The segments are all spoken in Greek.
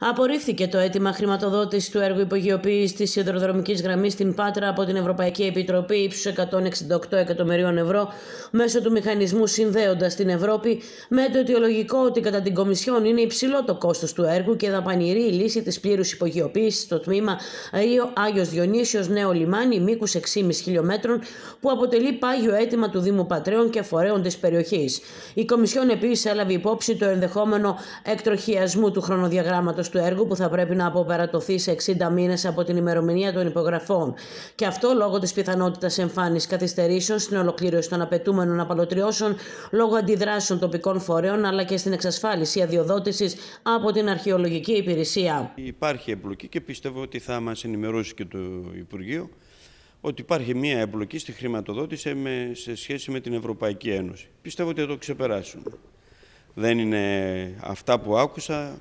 Απορρίφθηκε το αίτημα χρηματοδότησης του έργου υπογειοποίησης της σιδηροδρομικής γραμμής στην Πάτρα από την Ευρωπαϊκή Επιτροπή ύψους 168 εκατομμυρίων ευρώ μέσω του μηχανισμού Συνδέοντας την Ευρώπη, με το αιτιολογικό ότι κατά την Κομισιόν είναι υψηλό το κόστος του έργου και δαπανηρή η λύση της πλήρους υπογειοποίησης στο τμήμα Ρίο Άγιος Διονύσιος Νέο Λιμάνι, μήκους 6,5 χιλιόμετρων, που αποτελεί πάγιο αίτημα του Δήμου Πατρέων και φορέων της περιοχής. Η Κομισιόν επίσης έλαβε υπόψη το ενδεχόμενο εκτροχιασμού του χρονοδιαγράμματος του έργου που θα πρέπει να αποπερατωθεί σε 60 μήνες από την ημερομηνία των υπογραφών. Και αυτό λόγω της πιθανότητας εμφάνισης καθυστερήσεων στην ολοκλήρωση των απαιτούμενων απαλωτριώσεων λόγω αντιδράσεων τοπικών φορέων αλλά και στην εξασφάλιση αδειοδότησης από την αρχαιολογική υπηρεσία. Υπάρχει εμπλοκή και πιστεύω ότι θα μας ενημερώσει και το Υπουργείο ότι υπάρχει μία εμπλοκή στη χρηματοδότηση σε σχέση με την Ευρωπαϊκή Ένωση. Πιστεύω ότι θα το ξεπεράσουν. Δεν είναι αυτά που άκουσα,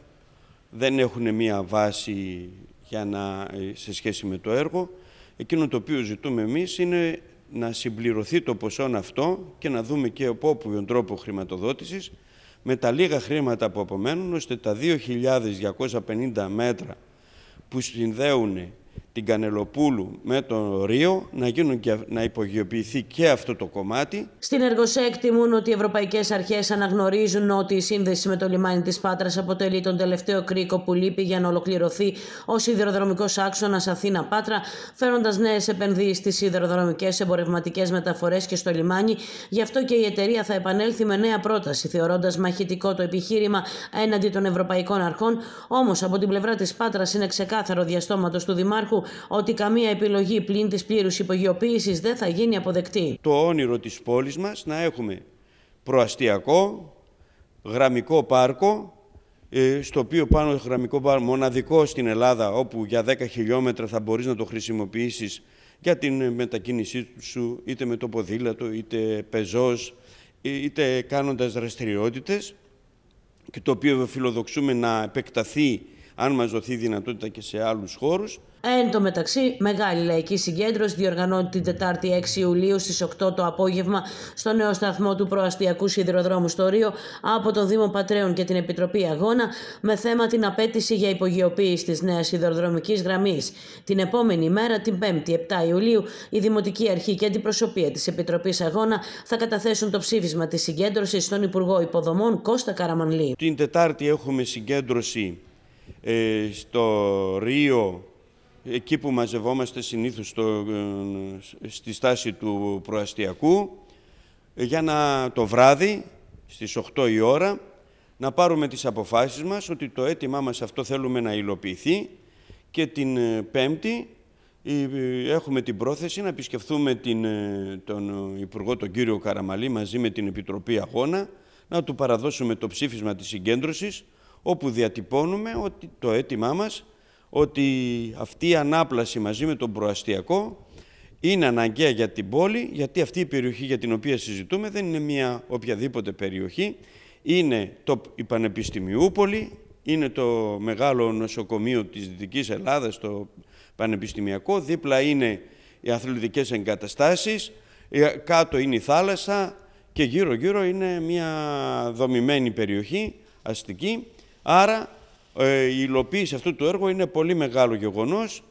δεν έχουν μία βάση για να, ε, σε σχέση με το έργο. Εκείνο το οποίο ζητούμε εμείς είναι να συμπληρωθεί το ποσό αυτό και να δούμε και από όπου τον τρόπο χρηματοδότησης με τα λίγα χρήματα που απομένουν, ώστε τα 2.250 μέτρα που συνδέουν την Κανελοπούλου με τον Ρίο να, γίνουν και, να υπογειοποιηθεί και αυτό το κομμάτι. Στην Εργοσέ εκτιμούν ότι οι ευρωπαϊκές αρχές αναγνωρίζουν ότι η σύνδεση με το λιμάνι της Πάτρας αποτελεί τον τελευταίο κρίκο που λείπει για να ολοκληρωθεί ο σιδηροδρομικός άξονας Αθήνα-Πάτρα, φέροντας νέες επενδύσεις στις σιδηροδρομικές εμπορευματικές μεταφορές και στο λιμάνι. Γι' αυτό και η εταιρεία θα επανέλθει με νέα πρόταση, θεωρώντας μαχητικό το επιχείρημα έναντι των ευρωπαϊκών αρχών. Όμως από την πλευρά της Πάτρας είναι ξεκάθαρο διαστόματος του Δημάρχου ότι καμία επιλογή πλην της πλήρους υπογειοποίησης δεν θα γίνει αποδεκτή. Το όνειρο της πόλης μας να έχουμε προαστιακό, γραμμικό πάρκο, ε, στο οποίο πάνω στο γραμμικό πάρκο μοναδικό στην Ελλάδα, όπου για 10 χιλιόμετρα θα μπορείς να το χρησιμοποιήσεις για την μετακίνησή σου, είτε με το ποδήλατο, είτε πεζός, ε, είτε κάνοντας δραστηριότητες, και το οποίο φιλοδοξούμε να επεκταθεί αν μας δοθεί δυνατότητα και σε άλλους χώρους. Εν τω μεταξύ, μεγάλη λαϊκή συγκέντρωση διοργανώνει την Τετάρτη 6 Ιουλίου στις 8 το απόγευμα στο νέο σταθμό του Προαστιακού Σιδηροδρόμου στο Ρίο από τον Δήμο Πατρέων και την Επιτροπή Αγώνα με θέμα την απέτηση για υπογειοποίηση της νέας σιδηροδρομικής γραμμής. Την επόμενη μέρα, την 5η 7 Ιουλίου, η Δημοτική Αρχή και Αντιπροσωπεία της Επιτροπής Αγώνα θα καταθέσουν το ψήφισμα της συγκέντρωσης στον Υπουργό Υποδομών Κώστα Καραμανλή. Την Τετάρτη έχουμε συγκέντρωση ε, στο Ρίο, εκεί που μαζευόμαστε συνήθως ε, στη στάση του προαστιακού, ε, για να το βράδυ, στις 8 η ώρα, να πάρουμε τις αποφάσεις μας ότι το αίτημά μας αυτό θέλουμε να υλοποιηθεί και την Πέμπτη έχουμε την πρόθεση να επισκεφθούμε την, τον Υπουργό τον κύριο Καραμαλή μαζί με την Επιτροπή Αγώνα να του παραδώσουμε το ψήφισμα της συγκέντρωσης όπου διατυπώνουμε ότι το αίτημά μας ότι αυτή η ανάπλαση μαζί με τον προαστιακό είναι αναγκαία για την πόλη, γιατί αυτή η περιοχή για την οποία συζητούμε δεν είναι μια οποιαδήποτε περιοχή, είναι το, η Πανεπιστημιούπολη, είναι το μεγάλο νοσοκομείο της Δυτικής Ελλάδας, το Πανεπιστημιακό, δίπλα είναι οι αθλητικές εγκαταστάσεις, ε, κάτω είναι η θάλασσα και γύρω-γύρω είναι μια δομημένη περιοχή αστική Άρα ε, η υλοποίηση αυτού του έργου είναι πολύ μεγάλο γεγονός